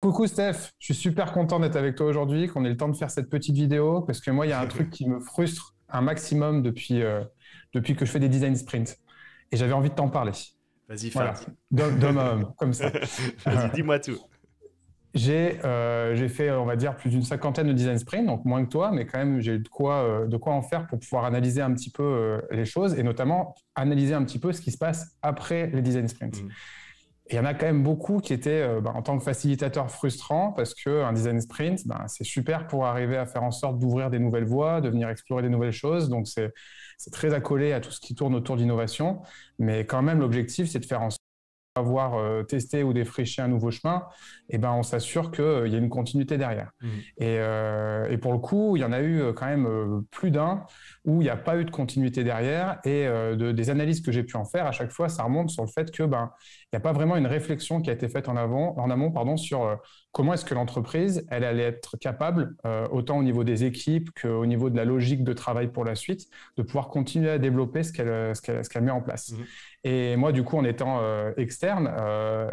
Coucou Steph, je suis super content d'être avec toi aujourd'hui, qu'on ait le temps de faire cette petite vidéo, parce que moi, il y a un truc qui me frustre un maximum depuis, euh, depuis que je fais des design sprints. Et j'avais envie de t'en parler. Vas-y, fais D'homme à comme ça. Vas-y, dis-moi tout. J'ai euh, fait, on va dire, plus d'une cinquantaine de design sprints, donc moins que toi, mais quand même, j'ai de quoi, euh, de quoi en faire pour pouvoir analyser un petit peu euh, les choses, et notamment analyser un petit peu ce qui se passe après les design sprints. Mm il y en a quand même beaucoup qui étaient euh, bah, en tant que facilitateur frustrants parce que un design sprint, bah, c'est super pour arriver à faire en sorte d'ouvrir des nouvelles voies, de venir explorer des nouvelles choses. Donc c'est très accolé à tout ce qui tourne autour d'innovation. Mais quand même, l'objectif, c'est de faire en sorte avoir euh, testé ou défriché un nouveau chemin, Et ben, on s'assure qu'il euh, y a une continuité derrière. Mmh. Et, pour le coup, il y en a eu quand même plus d'un où il n'y a pas eu de continuité derrière. Et de, des analyses que j'ai pu en faire, à chaque fois, ça remonte sur le fait que ben, il n'y a pas vraiment une réflexion qui a été faite en, avant, en amont pardon, sur euh, comment est-ce que l'entreprise, elle allait être capable, euh, autant au niveau des équipes qu'au niveau de la logique de travail pour la suite, de pouvoir continuer à développer ce qu'elle euh, ce qu'elle met en place. Mhm. Et moi, du coup, en étant externe,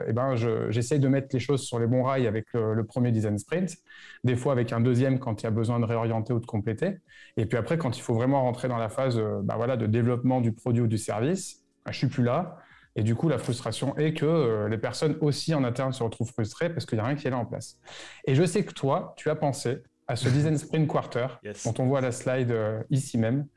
eh ben, j'essaye de mettre les choses sur les bons rails avec le, premier design sprint, des fois avec un deuxième quand il y a besoin de réorienter ou de compléter. Et puis après, quand il faut vraiment rentrer dans la phase bah, voilà, de développement du produit ou du service, bah, je suis plus là. Et du coup, la frustration est que euh, les personnes aussi en interne se retrouvent frustrées parce qu'il n'y a rien qui est là en place. Et je sais que toi, tu as pensé à ce mhm. design sprint quarter dont on voit la slide euh, ici même.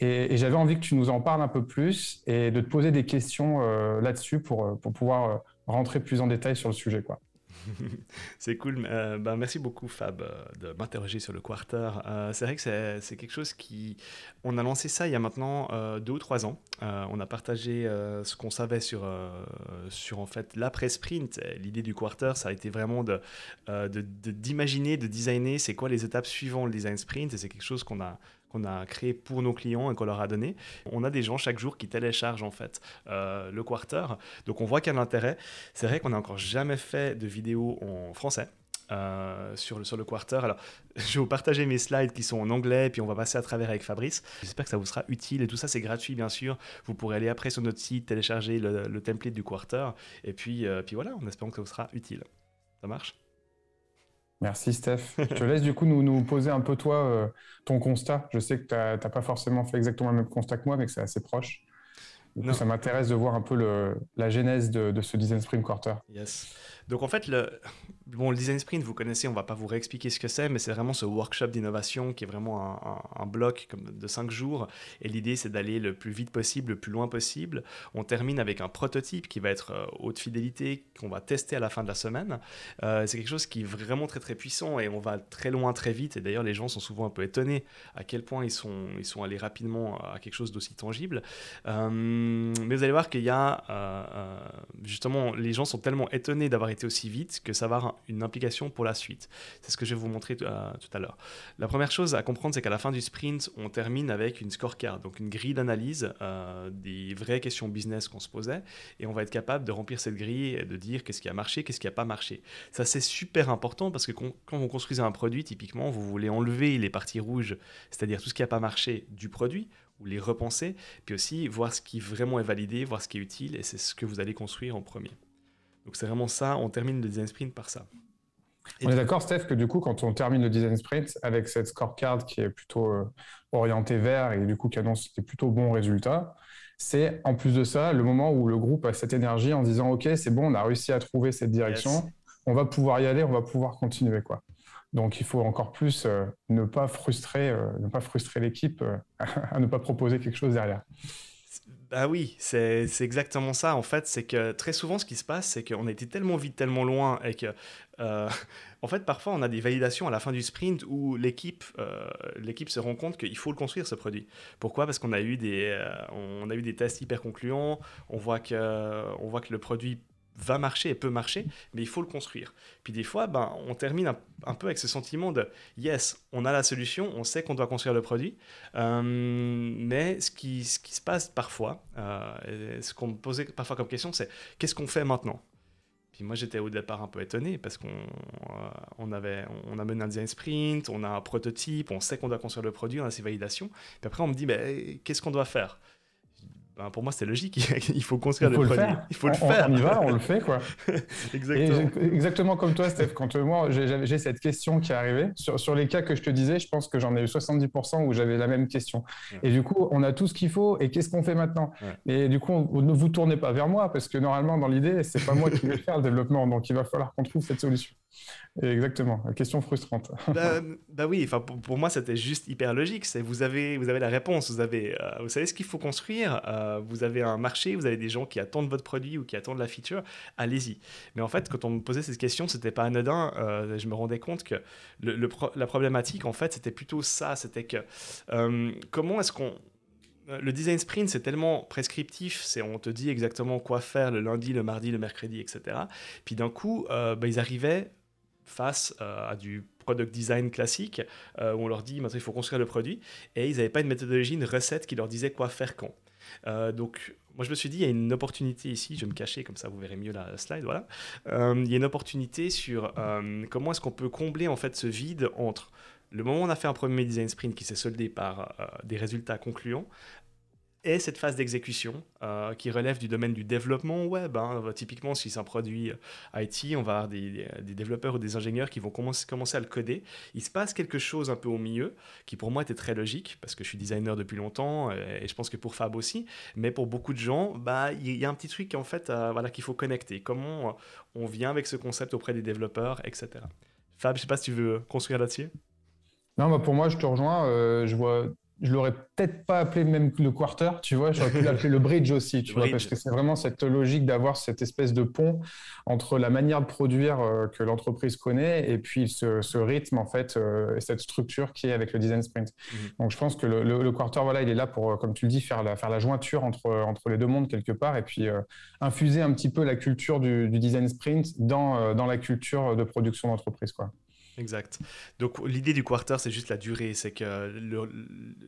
Et, j'avais envie que tu nous en parles un peu plus et de te poser des questions euh, là-dessus pour, pour pouvoir rentrer plus en détail sur le sujet. Quoi. c'est cool. Euh, ben, merci beaucoup, Fab, euh, de m'interroger sur le quarter. Euh, c'est vrai que c'est quelque chose qui. On a lancé ça il y a maintenant deux ou trois ans. on a partagé ce qu'on savait sur, sur en fait, l'après-sprint. L'idée du quarter, ça a été vraiment de d'imaginer, de, de designer c'est quoi les étapes suivant le design sprint. c'est quelque chose qu'on a qu'on a créé pour nos clients et qu'on leur a donné. On a des gens chaque jour qui téléchargent en fait euh, le quarter. Donc on voit qu'il y a intérêt. C'est vrai qu'on n'a encore jamais fait de vidéo en français. Euh, sur, le, sur le quarter. Alors, je vais vous partager mes slides qui sont en anglais, puis on va passer à travers avec Fabrice. J'espère que ça vous sera utile et tout ça, c'est gratuit, bien sûr. Vous pourrez aller après sur notre site, télécharger le, template du quarter, et puis, euh, puis voilà, en espérant que ça vous sera utile. Ça marche Merci Steph. Je te laisse du coup nous, nous poser un peu toi euh, ton constat. Je sais que tu n'as pas forcément fait exactement le même constat que moi, mais que c'est assez proche. Du ça m'intéresse de voir un peu le, la genèse de, de, ce design sprint quarter. Yes. Donc en fait, le, bon, design sprint, vous connaissez, on va pas vous réexpliquer ce que c'est, mais c'est vraiment ce workshop d'innovation qui est vraiment un, bloc comme de cinq jours. Et l'idée, c'est d'aller le plus vite possible, le plus loin possible. On termine avec un prototype qui va être euh, haute fidélité, qu'on va tester à la fin de la semaine. Euh, c'est quelque chose qui est vraiment très très puissant et on va très loin très vite. Et d'ailleurs, les gens sont souvent un peu étonnés à quel point ils sont, ils sont allés rapidement à quelque chose d'aussi tangible. Euh, mais vous allez voir qu'il y a justement, les gens sont tellement étonnés d'avoir été aussi vite que ça va avoir une implication pour la suite. C'est ce que je vais vous montrer euh, tout à l'heure. La première chose à comprendre, c'est qu'à la fin du sprint, on termine avec une scorecard, donc une grille d'analyse euh, des vraies questions business qu'on se posait, et on va être capable de remplir cette grille et de dire qu'est-ce qui a marché, qu'est-ce qui n'a pas marché. Ça, c'est super important parce que quand vous construisez un produit, typiquement, vous voulez enlever les parties rouges, c'est-à-dire tout ce qui n'a pas marché du produit, ou les repenser, puis aussi voir ce qui vraiment est validé, voir ce qui est utile, et c'est ce que vous allez construire en premier. Donc c'est vraiment ça, on termine le design sprint par ça. on est d'accord, Steph, que du coup, quand on termine le design sprint avec cette scorecard qui est plutôt euh, orientée vers et du coup qui annonce des plutôt bons résultats, c'est en plus de ça le moment où le groupe a cette énergie en disant OK, c'est bon, on a réussi à trouver cette direction, on va pouvoir y aller, on va pouvoir continuer quoi. Donc il faut encore plus euh, ne pas frustrer, euh, ne pas frustrer l'équipe à ne pas proposer quelque chose derrière. Bah oui, c'est exactement ça. En fait, c'est que très souvent, ce qui se passe, c'est qu'on a été tellement vite, tellement loin, et que, euh, en fait, parfois, on a des validations à la fin du sprint où l'équipe euh, se rend compte qu'il faut le construire ce produit. Pourquoi Parce qu'on a eu des euh, a eu des tests hyper concluants. On voit que on voit que le produit va marcher et peut marcher, mais il faut le construire. Puis des fois, ben, on termine un, peu avec ce sentiment de yes, on a la solution, on sait qu'on doit construire le produit, euh, mais ce qui, se passe parfois, euh, ce qu'on me posait parfois comme question, c'est qu'est-ce qu'on fait maintenant puis moi, j'étais au départ un peu étonné parce qu'on euh, avait, on a mené un design sprint, on a un prototype, on sait qu'on doit construire le produit, on a ses validations. Puis après, on me dit, mais qu'est-ce qu'on doit faire ben, pour moi, c'est logique. Il faut construire le, Il faut le faire. On y va, on le fait, quoi. exactement. exactement comme toi, Steph. Quand euh, moi, j'ai cette question qui est arrivée sur, les cas que je te disais, je pense que j'en ai eu 70% où j'avais la même question. Et du coup, on a tout ce qu'il faut. Et qu'est-ce qu'on fait maintenant Et du coup, ne vous tournez pas vers moi parce que normalement, dans l'idée, c'est pas moi qui vais faire le développement. Donc, il va falloir qu'on trouve cette solution. Exactement, question frustrante. Bah, bah, oui, enfin pour, moi c'était juste hyper logique. C'est vous avez vous avez la réponse, vous avez euh, vous savez ce qu'il faut construire, euh, vous avez un marché, vous avez des gens qui attendent votre produit ou qui attendent la feature, allez-y. Mais en fait quand on me posait cette question, c'était pas anodin. Euh, je me rendais compte que le, la problématique en fait c'était plutôt ça, c'était que comment est-ce qu'on le design sprint, c'est tellement prescriptif, c'est on te dit exactement quoi faire le lundi, le mardi, le mercredi, etc. Puis d'un coup, bah, ils arrivaient face euh, à du product design classique, euh, où on leur dit maintenant il faut construire le produit, et ils n'avaient pas une méthodologie, une recette qui leur disait quoi faire quand. Euh, donc, moi je me suis dit, il y a une opportunité ici, je vais me cacher, comme ça vous verrez mieux la slide, voilà. il y a une opportunité sur comment est-ce qu'on peut combler en fait ce vide entre le moment où on a fait un premier design sprint qui s'est soldé par des résultats concluants, et cette phase d'exécution euh, qui relève du domaine du développement web. Hein. Bah, typiquement, si c'est un produit euh, IT, on va avoir des, développeurs ou des ingénieurs qui vont commencer, commencer, à le coder. Il se passe quelque chose un peu au milieu qui, pour moi, était très logique parce que je suis designer depuis longtemps euh, et, je pense que pour Fab aussi. Mais pour beaucoup de gens, bah, il y, a un petit truc en fait, voilà, qu'il faut connecter. Comment on vient avec ce concept auprès des développeurs, etc. Fab, je sais pas si tu veux construire là-dessus. Non, bah, pour moi, je te rejoins. je vois je l'aurais peut-être pas appelé même le quarter, tu vois, j'aurais pu l'appeler le bridge aussi, tu vois, parce que c'est vraiment cette logique d'avoir cette espèce de pont entre la manière de produire euh, que l'entreprise connaît et puis ce, rythme, en fait, euh, et cette structure qui est avec le design sprint. Mhm. Donc, je pense que le, quarter, voilà, il est là pour, euh, comme tu le dis, faire la, faire la jointure entre, entre les deux mondes quelque part et puis infuser un petit peu la culture du, design sprint dans, dans la culture de production d'entreprise, quoi. Exact. Donc l'idée du quarter, c'est juste la durée. C'est que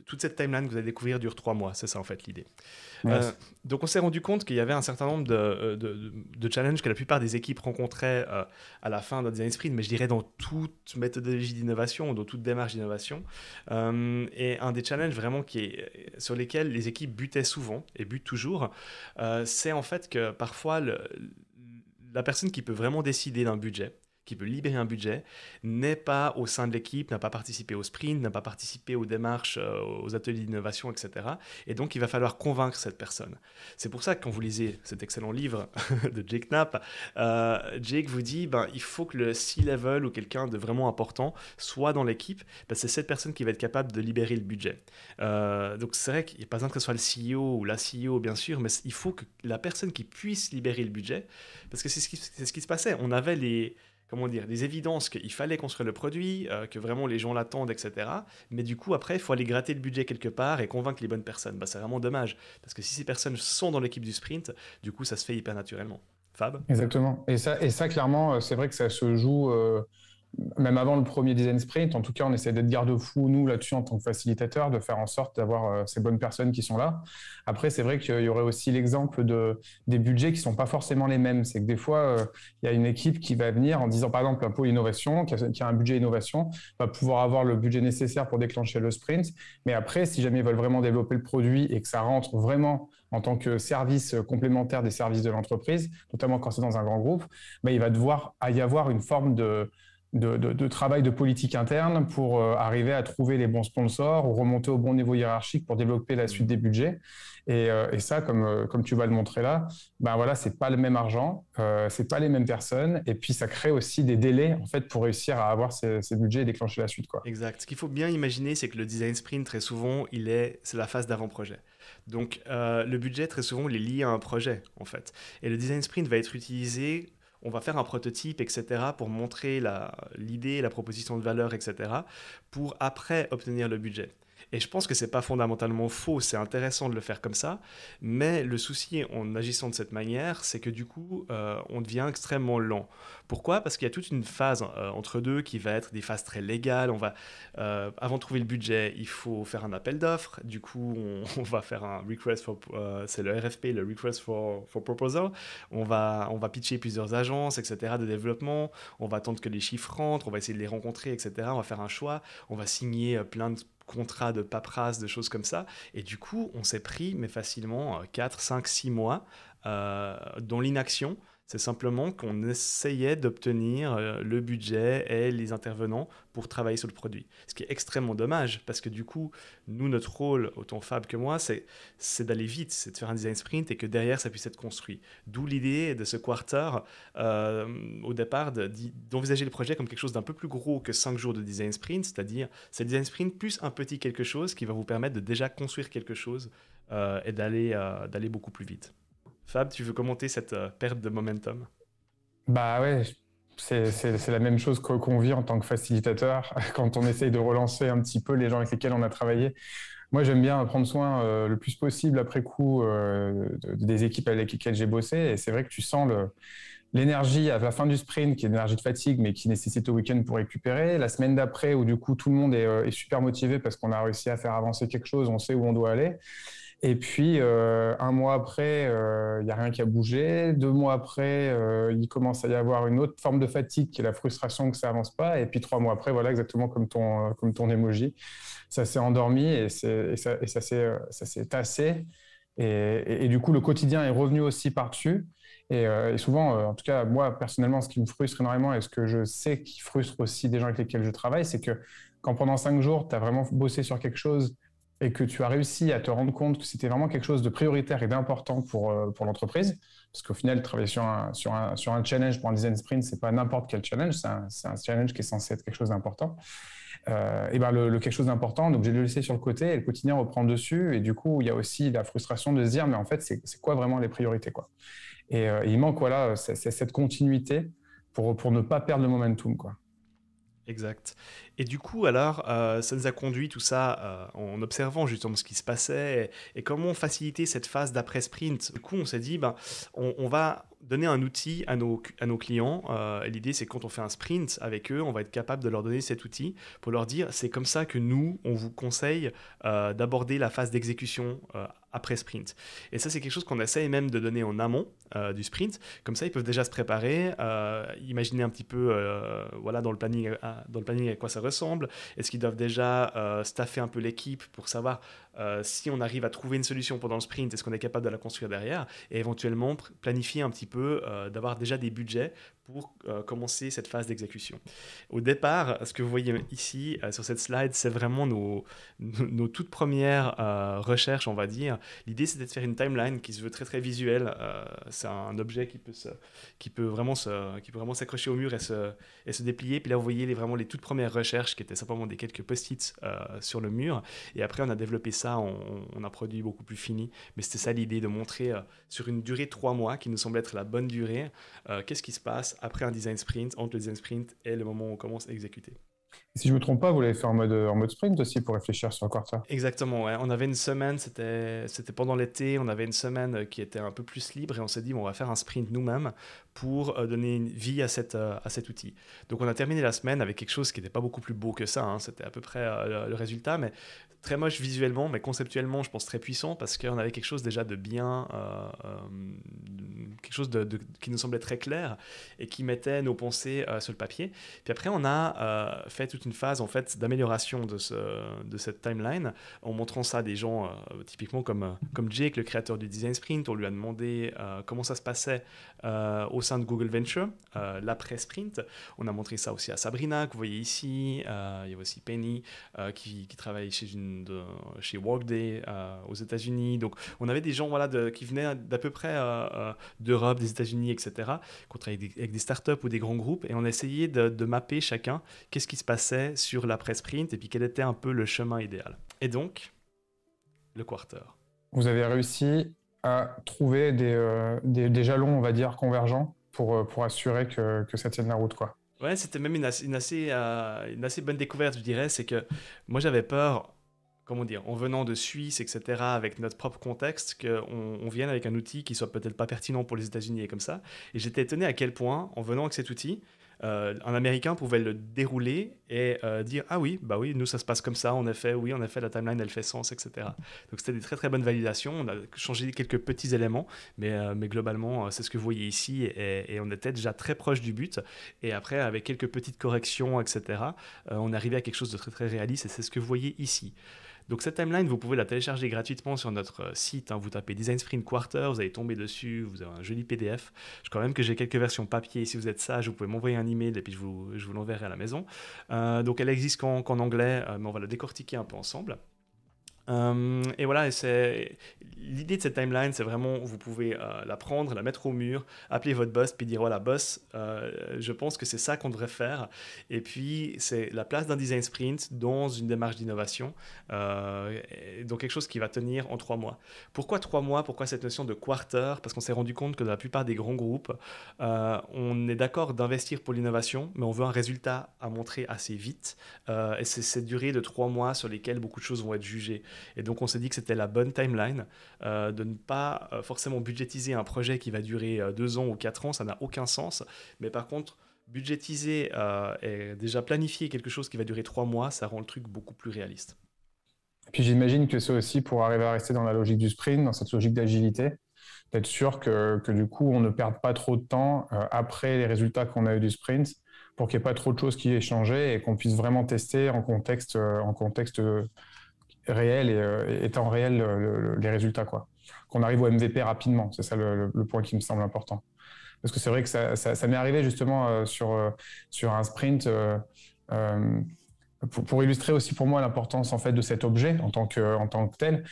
toute cette timeline que vous allez découvrir dure trois mois. C'est ça en fait l'idée. Euh, donc on s'est rendu compte qu'il y avait un certain nombre de, euh, challenges que la plupart des équipes rencontraient euh, à la fin d'un design sprint, mais je dirais dans toute méthodologie d'innovation, dans toute démarche d'innovation. et un des challenges vraiment qui est, sur lesquels les équipes butaient souvent et butent toujours, c'est en fait que parfois la personne qui peut vraiment décider d'un budget, qui peut libérer un budget, n'est pas au sein de l'équipe, n'a pas participé au sprint, n'a pas participé aux démarches, euh, aux ateliers d'innovation, etc. Et donc, il va falloir convaincre cette personne. C'est pour ça que quand vous lisez cet excellent livre de Jake Knapp, euh, Jake vous dit, ben, il faut que le C-level ou quelqu'un de vraiment important soit dans l'équipe, parce que c'est cette personne qui va être capable de libérer le budget. Euh, donc, c'est vrai qu'il n'y a pas besoin que ce soit le CEO ou la CEO, bien sûr, mais il faut que la personne qui puisse libérer le budget, parce que c'est ce qui se passait. On avait les comment dire, des évidences qu'il fallait construire le produit, euh, que vraiment les gens l'attendent, etc. Mais du coup, après, il faut aller gratter le budget quelque part et convaincre les bonnes personnes. Bah, c'est vraiment dommage, parce que si ces personnes sont dans l'équipe du sprint, du coup, ça se fait hyper naturellement. Fab Exactement. Et ça, et ça clairement, euh, c'est vrai que ça se joue. Euh, même avant le premier design sprint, en tout cas, on essaie d'être garde-fou, nous, là-dessus, en tant que facilitateur, de faire en sorte d'avoir euh, ces bonnes personnes qui sont là. Après, c'est vrai qu'il y aurait aussi l'exemple de, des budgets qui sont pas forcément les mêmes. C'est que des fois, euh, il y a une équipe qui va venir en disant, par exemple, un pôle innovation, qui a, un budget innovation, va pouvoir avoir le budget nécessaire pour déclencher le sprint. Mais après, si jamais ils veulent vraiment développer le produit et que ça rentre vraiment en tant que service complémentaire des services de l'entreprise, notamment quand c'est dans un grand groupe, ben, il va devoir y avoir une forme de de, travail de politique interne pour euh, arriver à trouver les bons sponsors ou remonter au bon niveau hiérarchique pour développer la suite mmh. des budgets. Et, euh, ça, comme, euh, comme tu vas le montrer là, ben voilà, c'est pas le même argent, c'est pas les mêmes personnes, et puis ça crée aussi des délais en fait pour réussir à avoir ces, budgets et déclencher la suite. Quoi. Exact. Ce qu'il faut bien imaginer, c'est que le design sprint très souvent, il est, c'est la phase d'avant-projet. Donc le budget très souvent, il est lié à un projet en fait, et le design sprint va être utilisé on va faire un prototype, etc., pour montrer l'idée, la, la proposition de valeur, etc., pour après obtenir le budget. Et je pense que c'est pas fondamentalement faux, c'est intéressant de le faire comme ça, mais le souci en agissant de cette manière, c'est que du coup, euh, on devient extrêmement lent. Pourquoi Parce qu'il y a toute une phase euh, entre deux qui va être des phases très légales. On va, euh, avant de trouver le budget, il faut faire un appel d'offres. Du coup, on, va faire un request for, c'est le RFP, le request for, for, proposal. On va, on va pitcher plusieurs agences, etc. de développement. On va attendre que les chiffres rentrent. On va essayer de les rencontrer, etc. On va faire un choix. On va signer plein de contrats de paperasse, de choses comme ça. Et du coup, on s'est pris, mais facilement, 4, 5, 6 mois euh, dans l'inaction c'est simplement qu'on essayait d'obtenir euh, le budget et les intervenants pour travailler sur le produit. Ce qui est extrêmement dommage parce que du coup, nous, notre rôle, autant Fab que moi, c'est, d'aller vite, c'est de faire un design sprint et que derrière, ça puisse être construit. D'où l'idée de ce quarter, euh, au départ, d'envisager le projet comme quelque chose d'un peu plus gros que cinq jours de design sprint, c'est-à-dire c'est design sprint plus un petit quelque chose qui va vous permettre de déjà construire quelque chose euh, et d'aller beaucoup plus vite. Fab, tu veux commenter cette euh, perte de momentum Bah ouais, c'est la même chose qu'on vit en tant que facilitateur quand on essaye de relancer un petit peu les gens avec lesquels on a travaillé. Moi, j'aime bien prendre soin euh, le plus possible après coup euh, des équipes avec lesquelles j'ai bossé. Et c'est vrai que tu sens l'énergie à la fin du sprint, qui est une énergie de fatigue, mais qui nécessite au week-end pour récupérer. La semaine d'après, où du coup tout le monde est, est super motivé parce qu'on a réussi à faire avancer quelque chose, on sait où on doit aller. Et puis, euh, un mois après, il euh, n'y a rien qui a bougé. Deux mois après, euh, il commence à y avoir une autre forme de fatigue qui est la frustration que ça avance pas. Et puis, trois mois après, voilà exactement comme ton, comme ton emoji. Ça s'est endormi et, ça, et ça s'est tassé. Et, du coup, le quotidien est revenu aussi par-dessus. Et, souvent, en tout cas, moi, personnellement, ce qui me frustre énormément et ce que je sais qui frustre aussi des gens avec lesquels je travaille, c'est que quand pendant cinq jours, tu as vraiment bossé sur quelque chose et que tu as réussi à te rendre compte que c'était vraiment quelque chose de prioritaire et d'important pour, euh, pour l'entreprise, parce qu'au final, travailler sur un, sur, un, sur un challenge pour un design sprint, c'est pas n'importe quel challenge, c'est un, un, challenge qui est censé être quelque chose d'important. Euh, et ben le, quelque chose d'important, on de le laisser sur le côté et le quotidien reprend dessus. Et du coup, il y a aussi la frustration de se dire, mais en fait, c'est quoi vraiment les priorités quoi. Et, euh, il manque voilà, cette continuité pour, pour ne pas perdre le momentum. Quoi. Exact. Et du coup, alors, euh, ça nous a conduit tout ça euh, en observant justement ce qui se passait et, comment faciliter cette phase d'après-sprint. Du coup, on s'est dit, ben, on, va donner un outil à nos, à nos clients. Euh, l'idée, c'est quand on fait un sprint avec eux, on va être capable de leur donner cet outil pour leur dire, c'est comme ça que nous, on vous conseille d'aborder la phase d'exécution après sprint. Et ça, c'est quelque chose qu'on essaye même de donner en amont euh, du sprint. Comme ça, ils peuvent déjà se préparer, euh, imaginer un petit peu, euh, voilà, dans le planning, dans le planning à quoi ça ressemble. Est-ce qu'ils doivent déjà staffer un peu l'équipe pour savoir euh, si on arrive à trouver une solution pendant le sprint, est-ce qu'on est capable de la construire derrière Et éventuellement planifier un petit peu, euh, d'avoir déjà des budgets pour euh, commencer cette phase d'exécution. Au départ, ce que vous voyez ici sur cette slide, c'est vraiment nos, nos, toutes premières recherches, on va dire. L'idée, c'était de faire une timeline qui se veut très très visuelle. c'est un objet qui peut, qui peut vraiment qui peut vraiment s'accrocher au mur et se, et se déplier. Puis là, vous voyez les, vraiment les toutes premières recherches qui étaient simplement des quelques post its sur le mur. Et après, on a développé ça on, a produit beaucoup plus fini. Mais c'était ça l'idée de montrer euh, sur une durée de trois mois, qui nous semble être la bonne durée, euh, qu'est-ce qui se passe après un design sprint, entre le design sprint et le moment où on commence à exécuter. Si je ne me trompe pas, vous l'avez fait en mode, euh, en mode sprint aussi pour réfléchir sur encore ça. Exactement, On avait une semaine, c'était pendant l'été, on avait une semaine euh, qui était un peu plus libre et on s'est dit, bon, on va faire un sprint nous-mêmes pour euh, donner une vie à, cette, à cet outil. Donc on a terminé la semaine avec quelque chose qui n'était pas beaucoup plus beau que ça, hein. c'était à peu près le résultat, mais très moche visuellement, mais conceptuellement, je pense très puissant parce qu'on avait quelque chose déjà de bien, quelque chose de, qui nous semblait très clair et qui mettait nos pensées sur le papier. Puis après, on a fait tout une phase en fait d'amélioration de, ce, de cette timeline en montrant ça à des gens euh, typiquement comme, euh, comme Jake, le créateur du design sprint. On lui a demandé euh, comment ça se passait euh, au sein de Google Venture, la euh, l'après-sprint. On a montré ça aussi à Sabrina, que vous voyez ici. Euh, il y a aussi Penny qui, travaille chez, une, de, chez Workday aux États-Unis. Donc, on avait des gens voilà, de, qui venaient d'à peu près d'Europe, des États-Unis, etc., qui ont avec des, avec des, startups ou des grands groupes. Et on a essayé de, de mapper chacun qu'est-ce qui se passait sur l'après-sprint et puis quel était un peu le chemin idéal. Et donc, le quarter. Vous avez réussi à trouver euh, des, jalons, on va dire, convergents pour, euh, pour assurer que, que ça tienne la route, quoi. Ouais, c'était même une, assez, euh, une assez bonne découverte, je dirais. C'est que moi, j'avais peur, comment dire, en venant de Suisse, etc., avec notre propre contexte, qu'on vienne avec un outil qui soit peut-être pas pertinent pour les États-Unis et comme ça. Et j'étais étonné à quel point, en venant avec cet outil, euh, un Américain pouvait le dérouler et euh, dire Ah oui, bah oui, nous ça se passe comme ça, on a fait, oui, on a la timeline, elle fait sens, etc. Donc c'était des très très bonnes validations. On a changé quelques petits éléments, mais, euh, globalement, c'est ce que vous voyez ici et, et, on était déjà très proche du but. Et après, avec quelques petites corrections, etc., on arrivait à quelque chose de très très réaliste et c'est ce que vous voyez ici. Donc cette timeline, vous pouvez la télécharger gratuitement sur notre euh, site. Hein. Vous tapez Design Sprint Quarter, vous allez tomber dessus, vous avez un joli PDF. Je crois même que j'ai quelques versions papier. Si vous êtes sage, vous pouvez m'envoyer un email et puis je vous, l'enverrai à la maison. Euh, donc elle existe qu'en anglais, euh, mais on va la décortiquer un peu ensemble. Euh, et voilà, l'idée de cette timeline, c'est vraiment, vous pouvez euh, la prendre, la mettre au mur, appeler votre boss, puis dire, voilà, boss, euh, je pense que c'est ça qu'on devrait faire. Et puis, c'est la place d'un design sprint dans une démarche d'innovation, donc quelque chose qui va tenir en trois mois. Pourquoi trois mois Pourquoi cette notion de quarter Parce qu'on s'est rendu compte que dans la plupart des grands groupes, on est d'accord d'investir pour l'innovation, mais on veut un résultat à montrer assez vite. et c'est cette durée de trois mois sur lesquelles beaucoup de choses vont être jugées. Et donc on s'est dit que c'était la bonne timeline euh, de ne pas euh, forcément budgétiser un projet qui va durer euh, deux ans ou quatre ans, ça n'a aucun sens. Mais par contre, budgétiser et déjà planifier quelque chose qui va durer trois mois, ça rend le truc beaucoup plus réaliste. Et puis j'imagine que c'est aussi pour arriver à rester dans la logique du sprint, dans cette logique d'agilité, d'être sûr que, que, du coup on ne perde pas trop de temps après les résultats qu'on a eu du sprint pour qu'il n'y ait pas trop de choses qui aient changé et qu'on puisse vraiment tester en contexte, en contexte réel et, euh, étant réel les résultats, quoi. Qu'on arrive au MVP rapidement, c'est ça le, point qui me semble important. Parce que c'est vrai que ça, m'est arrivé justement euh, sur, euh, sur un sprint. Pour, illustrer aussi pour moi l'importance en fait de cet objet en tant que en tant que tel,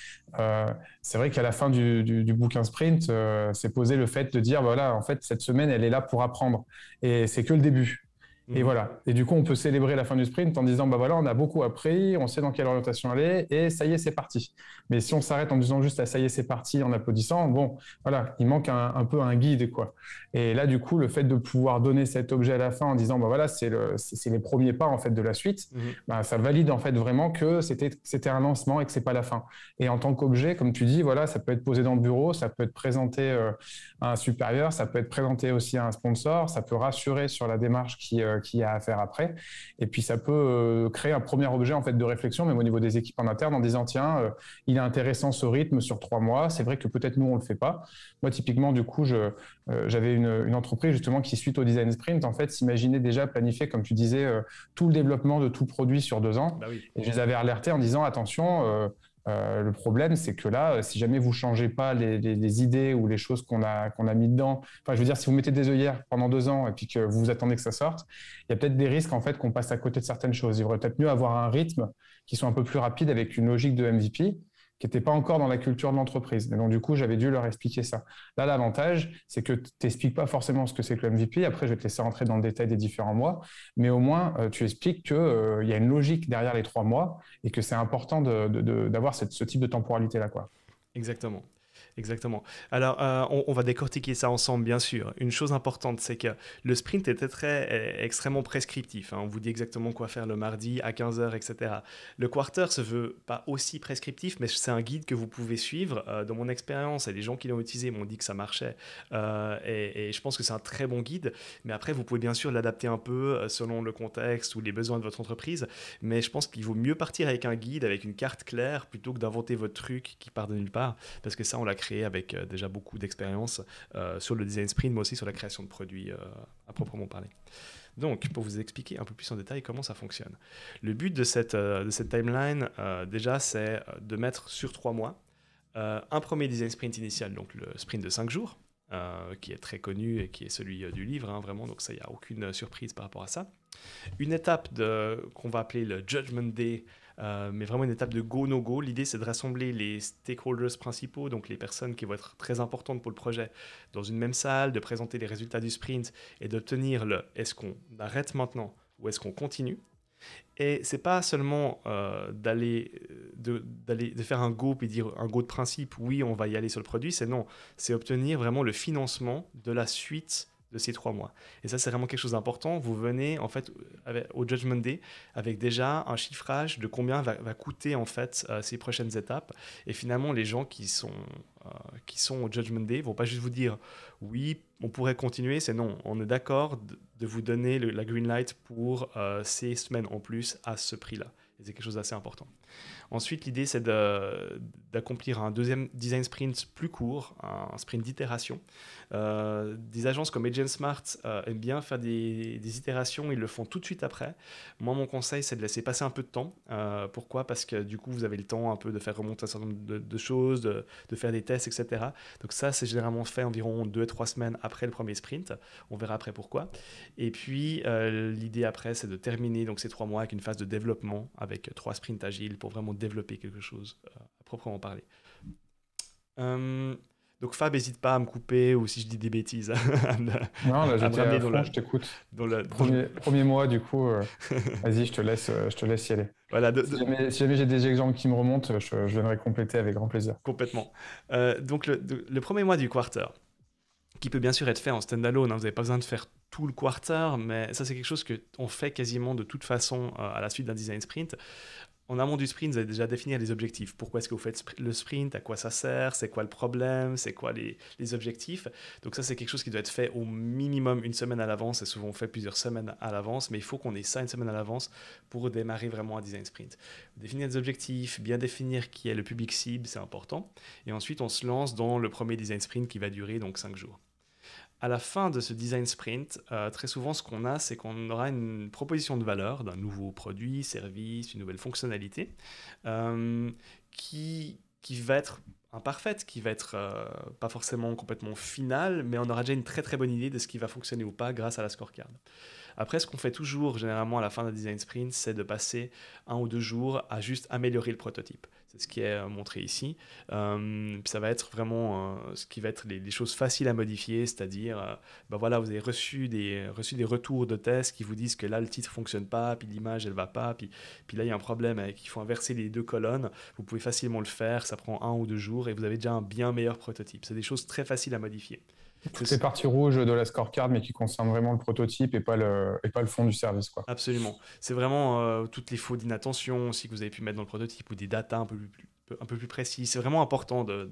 c'est vrai qu'à la fin du, du, bouquin sprint, s'est c'est posé le fait de dire voilà en fait cette semaine elle est là pour apprendre et c'est que le début. Mhm. Et voilà. Et du coup, on peut célébrer la fin du sprint en disant, bah voilà, on a beaucoup appris, on sait dans quelle orientation aller, et ça y est, c'est parti. Mais si on s'arrête en disant juste, ah, ça y est, c'est parti, en applaudissant, bon, voilà, il manque un, peu un guide, quoi. Et là, du coup, le fait de pouvoir donner cet objet à la fin en disant, bah voilà, c'est le, les premiers pas, en fait, de la suite, mhm. bah ça valide, en fait, vraiment que c'était, c'était un lancement et que c'est pas la fin. Et en tant qu'objet, comme tu dis, voilà, ça peut être posé dans le bureau, ça peut être présenté euh, à un supérieur, ça peut être présenté aussi à un sponsor, ça peut rassurer sur la démarche qui, euh, qu'il qui y a faire après. Et puis ça peut euh, créer un premier objet en fait de réflexion, même au niveau des équipes en interne, en disant tiens, euh, il est intéressant ce rythme sur trois mois. C'est vrai que peut-être nous on le fait pas. Moi typiquement du coup, euh, j'avais une, entreprise justement qui suite au design sprint en fait s'imaginait déjà planifier comme tu disais tout le développement de tout produit sur deux ans. Bah Et je les avais alertés en disant attention euh, le problème, c'est que là, euh, si jamais vous changez pas les, idées ou les choses qu'on a, qu'on a mis dedans, enfin, je veux dire, si vous mettez des œillères pendant deux ans et puis que vous vous attendez que ça sorte, il y a peut-être des risques, en fait, qu'on passe à côté de certaines choses. Il vaudrait peut-être mieux avoir un rythme qui soit un peu plus rapide avec une logique de MVP qui n'étaient pas encore dans la culture de l'entreprise. donc, du coup, j'avais dû leur expliquer ça. Là, l'avantage, c'est que tu n'expliques pas forcément ce que c'est que le MVP. Après, je vais te laisser rentrer dans le détail des différents mois. Mais au moins, euh, tu expliques qu'il euh, y a une logique derrière les trois mois et que c'est important d'avoir ce type de temporalité-là. Exactement. Exactement. Alors, euh, on, va décortiquer ça ensemble, bien sûr. Une chose importante, c'est que le sprint était très, extrêmement prescriptif. Hein. On vous dit exactement quoi faire le mardi à 15h, etc. Le quarter se veut pas aussi prescriptif, mais c'est un guide que vous pouvez suivre. Euh, dans mon expérience, et les gens qui l'ont utilisé m'ont dit que ça marchait. Euh, et, et, je pense que c'est un très bon guide. Mais après, vous pouvez bien sûr l'adapter un peu selon le contexte ou les besoins de votre entreprise. Mais je pense qu'il vaut mieux partir avec un guide, avec une carte claire, plutôt que d'inventer votre truc qui part de nulle part. Parce que ça, on l'a créé avec euh, déjà beaucoup d'expérience euh, sur le design sprint, mais aussi sur la création de produits euh, à proprement parler. Donc, pour vous expliquer un peu plus en détail comment ça fonctionne. Le but de cette, de cette timeline, déjà, c'est de mettre sur trois mois un premier design sprint initial, donc le sprint de cinq jours, qui est très connu et qui est celui du livre, hein, vraiment, donc ça, il n'y a aucune surprise par rapport à ça. Une étape qu'on va appeler le Judgment Day, euh, mais vraiment une étape de go-no-go. L'idée, c'est de rassembler les stakeholders principaux, donc les personnes qui vont être très importantes pour le projet, dans une même salle, de présenter les résultats du sprint et d'obtenir le est-ce qu'on arrête maintenant ou est-ce qu'on continue. Et c'est pas seulement euh, d'aller euh, de, de, faire un go et dire un go de principe, oui, on va y aller sur le produit, c'est non, c'est obtenir vraiment le financement de la suite de ces trois mois. Et ça, c'est vraiment quelque chose d'important. Vous venez en fait au Judgment Day avec déjà un chiffrage de combien va, coûter en fait euh, ces prochaines étapes. Et finalement, les gens qui sont euh, qui sont au Judgment Day vont pas juste vous dire oui, on pourrait continuer. C'est non, on est d'accord de, vous donner la green light pour euh, ces semaines en plus à ce prix-là. C'est quelque chose d'assez important. Ensuite, l'idée, c'est d'accomplir un deuxième design sprint plus court, un sprint d'itération, euh, des agences comme Agent Smart euh, aiment bien faire des, itérations, ils le font tout de suite après. Moi, mon conseil, c'est de laisser passer un peu de temps. Euh, pourquoi Parce que du coup, vous avez le temps un peu de faire remonter un certain nombre de, choses, de, faire des tests, etc. Donc ça, c'est généralement fait environ 2-3 semaines après le premier sprint. On verra après pourquoi. Et puis, l'idée après, c'est de terminer donc, ces 3 mois avec une phase de développement, avec 3 sprints agiles pour vraiment développer quelque chose à proprement parler. Euh, donc Fab, n'hésite pas à me couper ou si je dis des bêtises. non, là, je t'écoute. Premier, premier, mois, du coup, euh, vas-y, je te laisse, euh, je te laisse y aller. Voilà, Si jamais, j'ai des exemples qui me remontent, je, je viendrai compléter avec grand plaisir. Complètement. Euh, donc le, premier mois du quarter, qui peut bien sûr être fait en stand-alone, hein, vous n'avez pas besoin de faire tout le quarter, mais ça c'est quelque chose qu'on fait quasiment de toute façon à la suite d'un design sprint en amont du sprint, vous allez déjà définir les objectifs. Pourquoi est-ce que vous faites le sprint À quoi ça sert C'est quoi le problème C'est quoi les, objectifs Donc ça, c'est quelque chose qui doit être fait au minimum une semaine à l'avance et souvent fait plusieurs semaines à l'avance. Mais il faut qu'on ait ça une semaine à l'avance pour démarrer vraiment un design sprint. Définir des objectifs, bien définir qui est le public cible, c'est important. Et ensuite, on se lance dans le premier design sprint qui va durer donc 5 jours à la fin de ce design sprint, euh, très souvent, ce qu'on a, c'est qu'on aura une proposition de valeur d'un nouveau produit, service, une nouvelle fonctionnalité euh, qui, qui va être imparfaite, qui va être euh, pas forcément complètement finale, mais on aura déjà une très très bonne idée de ce qui va fonctionner ou pas grâce à la scorecard. Après, ce qu'on fait toujours généralement à la fin d'un design sprint, c'est de passer un ou deux jours à juste améliorer le prototype c'est ce qui est euh, montré ici. Euh, ça va être vraiment euh, ce qui va être les, choses faciles à modifier, c'est-à-dire, bah voilà, vous avez reçu des, retours de tests qui vous disent que là, le titre fonctionne pas, puis l'image, elle va pas, puis, là, il y a un problème avec, il faut inverser les deux colonnes. Vous pouvez facilement le faire, ça prend un ou deux jours, et vous avez déjà un bien meilleur prototype. C'est des choses très faciles à modifier toutes les parties rouges de la scorecard, mais qui concernent vraiment le prototype et pas le, et pas le fond du service. Quoi. Absolument. C'est vraiment euh, toutes les fautes d'inattention si que vous avez pu mettre dans le prototype ou des datas un peu plus, un peu plus précis. C'est vraiment important de,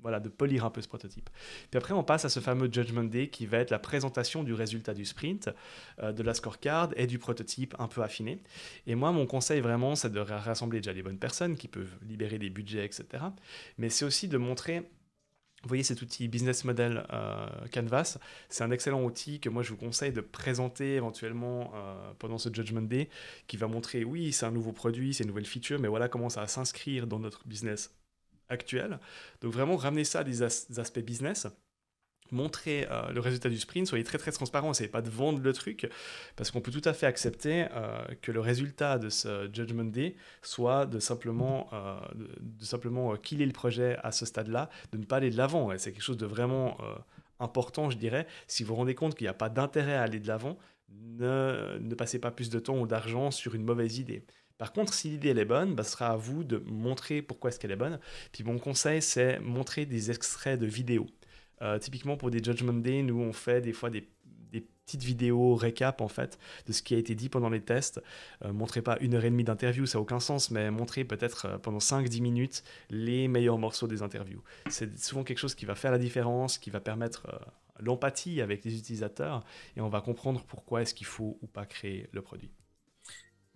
voilà, de polir un peu ce prototype. Puis après, on passe à ce fameux Judgment Day qui va être la présentation du résultat du sprint, euh, de la scorecard et du prototype un peu affiné. Et moi, mon conseil vraiment, c'est de rassembler déjà les bonnes personnes qui peuvent libérer des budgets, etc. Mais c'est aussi de montrer vous voyez cet outil Business Model euh, Canvas, c'est un excellent outil que moi je vous conseille de présenter éventuellement euh, pendant ce Judgment Day, qui va montrer, oui, c'est un nouveau produit, c'est une nouvelle feature, mais voilà comment ça va s'inscrire dans notre business actuel. Donc vraiment ramener ça des aspects business montrer euh, le résultat du sprint, soyez très très transparent, essayez pas de vendre le truc, parce qu'on peut tout à fait accepter euh, que le résultat de ce Judgment Day soit de simplement, euh, de, simplement killer le projet à ce stade-là, de ne pas aller de l'avant. c'est quelque chose de vraiment important, je dirais. Si vous vous rendez compte qu'il n'y a pas d'intérêt à aller de l'avant, ne, passez pas plus de temps ou d'argent sur une mauvaise idée. Par contre, si l'idée est bonne, bah, ce sera à vous de montrer pourquoi est-ce qu'elle est bonne. Puis mon conseil, c'est montrer des extraits de vidéos. Euh, typiquement pour des Judgment Day, nous on fait des fois des, petites vidéos récap en fait de ce qui a été dit pendant les tests. Euh, montrez pas une heure et demie d'interview, ça n'a aucun sens, mais montrez peut-être euh, pendant 5-10 minutes les meilleurs morceaux des interviews. C'est souvent quelque chose qui va faire la différence, qui va permettre euh, l'empathie avec les utilisateurs et on va comprendre pourquoi est-ce qu'il faut ou pas créer le produit.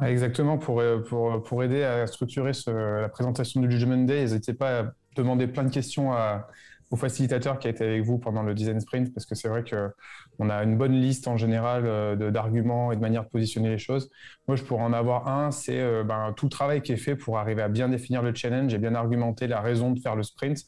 exactement, pour, pour, pour, aider à structurer la présentation du Judgment Day, n'hésitez pas à demander plein de questions à, au facilitateur qui a été avec vous pendant le design sprint, parce que c'est vrai que on a une bonne liste en général euh, d'arguments et de manières de positionner les choses. Moi, je pourrais en avoir un, c'est euh, ben, tout le travail qui est fait pour arriver à bien définir le challenge et bien argumenter la raison de faire le sprint.